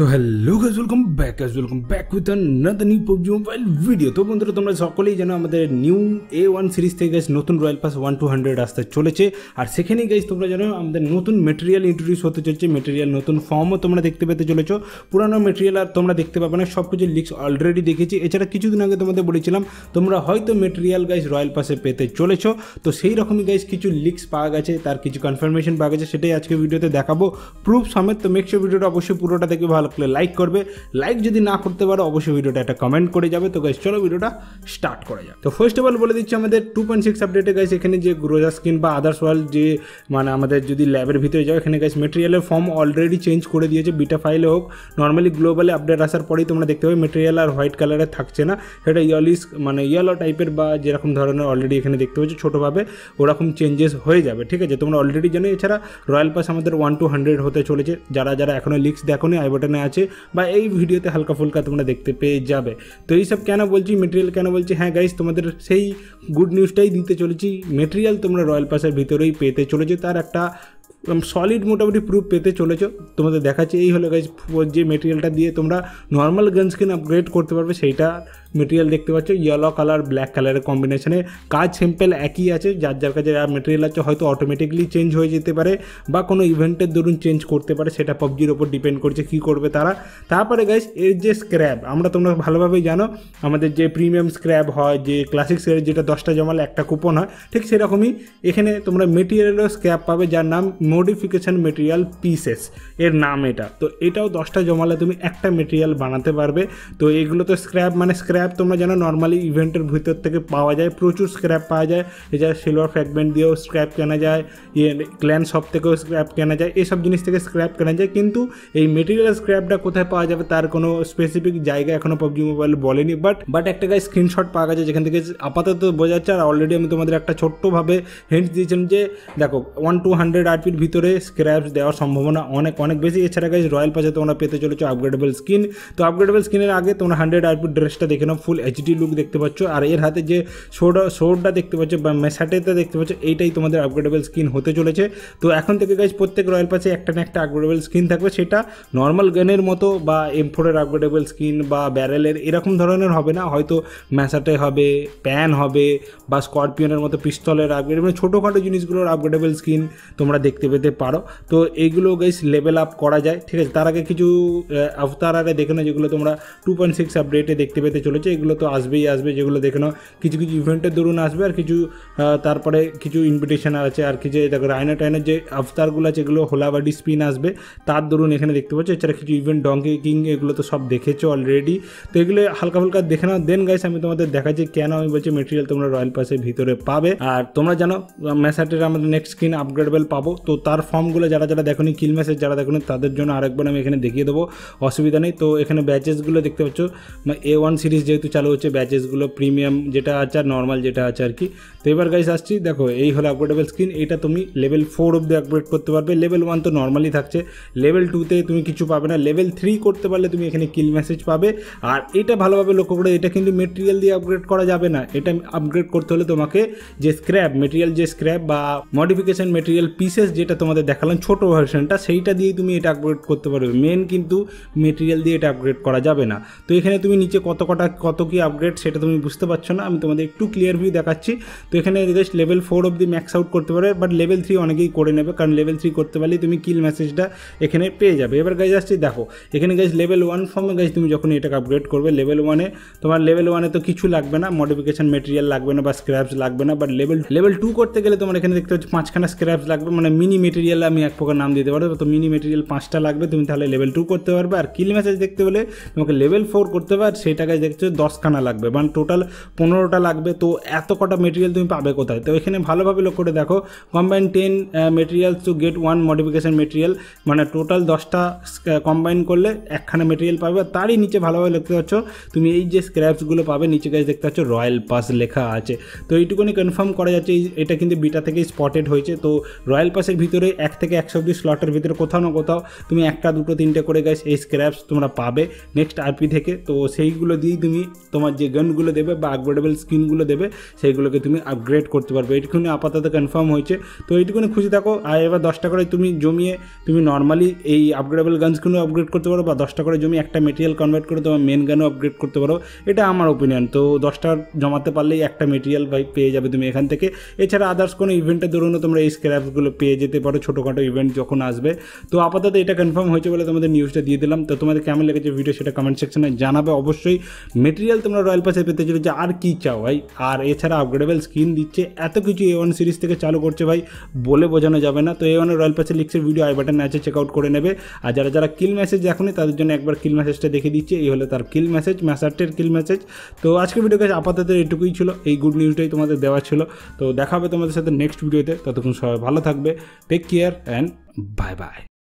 তো hello guys welcome back guys welcome back with another new PUBG mobile video তো বন্ধুরা তোমরা সকলেই জানো আমাদের নিউ এ ওয়ান সিরিজ থেকে গাইজ নতুন royale pass one to hundred আসতে চলেছে আর সেখানে গেছ তোমরা জানো আমাদের নতুন মেটেরিয়াল ইন্ট্রোডিউস হতে চলছে মেটেরিয়াল নতুন ফর্মও তোমরা দেখতে পেতে চলেছো পুরানো মেটেরিয়াল আর তোমরা দেখতে পাবে না সব কিছু লিক্স অলরেডি দেখেছি এছাড়া কিছুদিন আগে তোমাদের বলেছিলাম তোমরা হয়তো মেটেরিয়াল গাইজ রয়্যাল পাসে পেতে চলেছ তো সেই রকমই গাইজ কিছু লিক্স পাওয়া গেছে তার কিছু কনফার্মেশন পাওয়া গেছে সেটাই আজকে ভিডিওতে দেখাবো প্রুফ সমেত তো মেকশো ভিডিওটা অবশ্যই পুরোটা দেখে ভালো ভালো লাগলে লাইক করবে লাইক যদি না করতে পারো অবশ্যই ভিডিওটা একটা কমেন্ট করে যাবে তো গাইস চলো ভিডিওটা স্টার্ট করা যাক তো ফার্স্ট অফ অল বলে দিচ্ছি আমাদের টু পয়েন্ট সিক্স আপডেটে গাইস এখানে যে গ্রোজা স্কিন বা আদার্স ওয়াল যে মানে আমাদের যদি ল্যাবের ভিতরে যাও এখানে গাইস মেটেরিয়ালের ফর্ম অলরেডি চেঞ্জ করে দিয়েছে বিটা ফাইলে হোক নর্মালি গ্লোবালে আপডেট আসার পরেই তোমরা দেখতে পাবে মেটেরিয়াল আর হোয়াইট কালারে থাকছে না সেটা ইয়লিস মানে ইয়েলো টাইপের বা যেরকম ধরনের অলরেডি এখানে দেখতে পাচ্ছ ছোটোভাবে ওরকম চেঞ্জেস হয়ে যাবে ঠিক আছে তোমরা অলরেডি জানো এছাড়া রয়্যাল পাস আমাদের ওয়ান টু হান্ড্রেড হতে চলেছে যারা যারা এখনও লিক্স দেখো নি আই বাটনে আচ্ছা বা এই ভিডিওতে হালকা ফুলকা তোমরা দেখতে পেয়ে যাবে তো এই সব কেন বলছি মেটেরিয়াল কেন বলছি হ্যাঁ গাইস তোমাদের সেই গুড নিউজটাই দিতে চলেছি মেটেরিয়াল তোমরা রয়্যাল পাস এর ভিতরই পেতে চলেছো তার একটা সলিড মোটা বড়ি প্রুফ পেতে চলেছো তোমাদের দেখাচ্ছি এই হলো গাইস যে মেটেরিয়ালটা দিয়ে তোমরা নরমাল গన్స్ কে আপগ্রেড করতে পারবে সেটাই মেটেরিয়াল দেখতে পাচ্ছ ইয়েলো কালার ব্ল্যাক কালারের কম্বিনেশনে কাজ সিম্পল একই আছে যার যার কাছে যার মেটেরিয়াল আছে হয়তো অটোমেটিকলি চেঞ্জ হয়ে যেতে পারে বা কোনো ইভেন্টের দরুন চেঞ্জ করতে পারে সেটা পাবজির ওপর ডিপেন্ড করছে কি করবে তারা তারপরে গাইস এর যে স্ক্র্যাপ আমরা তোমরা ভালোভাবেই জানো আমাদের যে প্রিমিয়াম স্ক্র্যাব হয় যে ক্লাসিক সেলের যেটা দশটা জমালে একটা কুপন হয় ঠিক সেরকমই এখানে তোমরা মেটেরিয়ালও স্ক্র্যাপ পাবে যার নাম মডিফিকেশান মেটেরিয়াল পিসেস এর নাম এটা তো এটাও দশটা জমালে তুমি একটা মেটেরিয়াল বানাতে পারবে তো এগুলো তো স্ক্র্যাপ মানে স্ক্র্যাপ স্ক্র্যাপ তোমরা জানো নর্মালি ইভেন্টের ভিতর থেকে পাওয়া যায় প্রচুর স্ক্র্যাপ পাওয়া যায় এছাড়া সিলভার ফ্র্যাগমেন্ট দিয়েও স্ক্র্যাপ কেনা যায় ইয়ে ক্ল্যান শপ থেকেও স্ক্র্যাপ কেনা যায় এসব জিনিস থেকে স্ক্র্যাপ কেনা যায় কিন্তু এই মেটেরিয়াল স্ক্র্যাপটা কোথায় পাওয়া যাবে তার কোনো স্পেসিফিক জায়গা এখনও পাবজি মোবাইল বলেনি বাট বাট একটা গায়ে স্ক্রিনশট পাওয়া গেছে যেখান থেকে আপাতত বোঝা যাচ্ছে আর অলরেডি আমি তোমাদের একটা ছোট্টভাবে হেন্ট দিয়েছিলাম যে দেখো ওয়ান টু হান্ড্রেড আরপির ভিতরে স্ক্র্যাপস দেওয়ার সম্ভাবনা অনেক অনেক বেশি এছাড়া গাইজ রয়্যাল পাশে তোমরা পেতে চলেছো আপগ্রেডেবল স্কিন তো আপগ্রেডেবল স্কিনের আগে তোমরা হান্ড্রেড আরপির ড্রেসটা দেখে এখানে ফুল এইচডি লুক দেখতে পাচ্ছ আর এর হাতে যে শোটা শোরটা দেখতে পাচ্ছ বা মেসাটেটা দেখতে পাচ্ছ এইটাই তোমাদের আপগ্রেডেবল স্কিন হতে চলেছে তো এখন থেকে গাইজ প্রত্যেক রয়্যাল পাশে একটা না একটা আপগ্রেডেবল স্কিন থাকবে সেটা নর্মাল গানের মতো বা এম ফোরের আপগ্রেডেবল স্কিন বা ব্যারেলের এরকম ধরনের হবে না হয়তো ম্যাসাটে হবে প্যান হবে বা স্করপিয়নের মতো পিস্তলের আপগ্রেড মানে ছোটোখাটো জিনিসগুলোর আপগ্রেডেবল স্কিন তোমরা দেখতে পেতে পারো তো এইগুলো গাইস লেভেল আপ করা যায় ঠিক আছে তার আগে কিছু আফতার আগে দেখে না যেগুলো তোমরা টু পয়েন্ট সিক্স আপডেটে দেখতে পেতে চলে চলেছে এগুলো তো আসবেই আসবে যেগুলো দেখে নাও কিছু কিছু ইভেন্টের দরুন আসবে আর কিছু তারপরে কিছু ইনভিটেশন আছে আর কিছু দেখো রায়না টাইনের যে আফতারগুলো আছে এগুলো হোলাবাডি স্পিন আসবে তার দরুন এখানে দেখতে পাচ্ছ এছাড়া কিছু ইভেন্ট ডঙ্কি কিং এগুলো তো সব দেখেছো অলরেডি তো এগুলো হালকা ফুলকা দেখে নাও দেন গাইস আমি তোমাদের দেখাচ্ছি কেন আমি বলছি মেটেরিয়াল তোমরা রয়্যাল পাসের ভিতরে পাবে আর তোমরা জানো ম্যাসাটের আমাদের নেক্সট স্ক্রিন আপগ্রেডেবল পাবো তো তার ফর্মগুলো যারা যারা দেখনি কিল মেসেজ যারা দেখোনি তাদের জন্য আরেকবার আমি এখানে দেখিয়ে দেবো অসুবিধা নেই তো এখানে ব্যাচেসগুলো দেখতে পাচ্ছ এ ওয়ান সিরিজ যেহেতু চালু হচ্ছে ব্যাচেসগুলো প্রিমিয়াম যেটা আছে আর নর্মাল যেটা আছে আর কি তো এবার গাইস আসছি দেখো এই হলো আপগ্রেডেবল স্ক্রিন এটা তুমি লেভেল ফোর অব্দি আপগ্রেড করতে পারবে লেভেল ওয়ান তো নর্মালি থাকছে লেভেল টুতে তুমি কিছু পাবে না লেভেল থ্রি করতে পারলে তুমি এখানে কিল মেসেজ পাবে আর এটা ভালোভাবে লক্ষ্য করে এটা কিন্তু মেটেরিয়াল দিয়ে আপগ্রেড করা যাবে না এটা আপগ্রেড করতে হলে তোমাকে যে স্ক্র্যাপ মেটেরিয়াল যে স্ক্র্যাপ বা মডিফিকেশন মেটেরিয়াল পিসেস যেটা তোমাদের দেখালাম ছোট ভার্সনটা সেইটা দিয়েই তুমি এটা আপগ্রেড করতে পারবে মেন কিন্তু মেটেরিয়াল দিয়ে এটা আপগ্রেড করা যাবে না তো এখানে তুমি নিচে কত কটা কত কি আপগ্রেড সেটা তুমি বুঝতে পারছো না আমি তোমাদের একটু ক্লিয়ার ভিউ দেখাচ্ছি তো এখানে জাস্ট লেভেল ফোর অবধি ম্যাক্স আউট করতে পারে বাট লেভেল থ্রি অনেকেই করে নেবে কারণ লেভেল থ্রি করতে পারলে তুমি কিল মেসেজটা এখানে পেয়ে যাবে এবার গাইজ আসছি দেখো এখানে গাইজ লেভেল ওয়ান ফর্মে গাছ তুমি যখন এটাকে আপগ্রেড করবে লেভেল ওয়ানে তোমার লেভেল ওয়ানে তো কিছু লাগবে না মডিফিকেশন মেটেরিয়াল লাগবে না বা স্ক্র্যাপস লাগবে না বাট লেভেল লেভেল টু করতে গেলে তোমার এখানে দেখতে হচ্ছে পাঁচখানা স্ক্র্যাপস লাগবে মানে মিনি মেটেরিয়াল আমি এক প্রকার নাম দিতে পারবো তো মিনি মেটেরিয়াল পাঁচটা লাগবে তুমি তাহলে লেভেল টু করতে পারবে আর কিল মেসেজ দেখতে হলে তোমাকে লেভেল ফোর করতে হবে আর সেই টাকায় দেখছো হচ্ছে দশখানা লাগবে মানে টোটাল পনেরোটা লাগবে তো এত কটা মেটেরিয়াল তুমি পাবে কোথায় তো এখানে ভালোভাবে লক্ষ্য করে দেখো combine ten materials to get one modification material মানে টোটাল দশটা কম্বাইন করলে একখানা মেটেরিয়াল পাবে আর তারই নিচে ভালোভাবে দেখতে পাচ্ছ তুমি এই যে স্ক্র্যাপসগুলো পাবে নিচে গাছ দেখতে পাচ্ছ রয়্যাল পাস লেখা আছে তো এইটুকুনি কনফার্ম করা যাচ্ছে এটা কিন্তু বিটা থেকে স্পটেড হয়েছে তো রয়্যাল পাসের ভিতরে এক থেকে একশো অব্দি স্লটের ভিতরে কোথাও না কোথাও তুমি একটা দুটো তিনটে করে গাছ এই স্ক্র্যাপস তোমরা পাবে নেক্সট আরপি থেকে তো সেইগুলো দিয়েই তুমি তুমি তোমার যে গানগুলো দেবে বা আপগ্রেডেবল স্কিনগুলো দেবে সেইগুলোকে তুমি আপগ্রেড করতে পারবে এইটুকুনি আপাতত কনফার্ম হয়েছে তো এইটুকুনি খুশি থাকো আর এবার দশটা করে তুমি জমিয়ে তুমি নর্মালি এই আপগ্রেডেবল গানসগুলো আপগ্রেড করতে পারো বা দশটা করে জমি একটা মেটেরিয়াল কনভার্ট করে তোমার মেন গানও আপগ্রেড করতে পারো এটা আমার ওপিনিয়ন তো দশটা জমাতে পারলেই একটা মেটেরিয়াল ভাই পেয়ে যাবে তুমি এখান থেকে এছাড়া আদার্স কোনো ইভেন্টের দরুনও তোমরা এই স্ক্র্যাপসগুলো পেয়ে যেতে পারো ছোটোখাটো ইভেন্ট যখন আসবে তো আপাতত এটা কনফার্ম হয়েছে বলে তোমাদের নিউজটা দিয়ে দিলাম তো তোমাদের কেমন লেগেছে ভিডিও সেটা কমেন্ট সেকশনে জানাবে অবশ্যই মেটেরিয়াল তোমরা রয়্যাল পাসে পেতে যে আর কি চাও ভাই আর এছাড়া আপগ্রেডেবল স্কিন দিচ্ছে এত কিছু এ ওয়ান সিরিজ থেকে চালু করছে ভাই বলে বোঝানো যাবে না তো এ ওয়ানের রয়্যাল পাসে লিক্সের ভিডিও আই বাটনে আছে চেক আউট করে নেবে আর যারা যারা কিল মেসেজ এখনই তাদের জন্য একবার কিল মেসেজটা দেখে দিচ্ছে এই হলো তার কিল মেসেজ ম্যাসার্টের কিল মেসেজ তো আজকের ভিডিও কাছে আপাতত এটুকুই ছিল এই গুড নিউজটাই তোমাদের দেওয়া ছিল তো দেখাবে তোমাদের সাথে নেক্সট ভিডিওতে ততক্ষণ সবাই ভালো থাকবে take care and bye by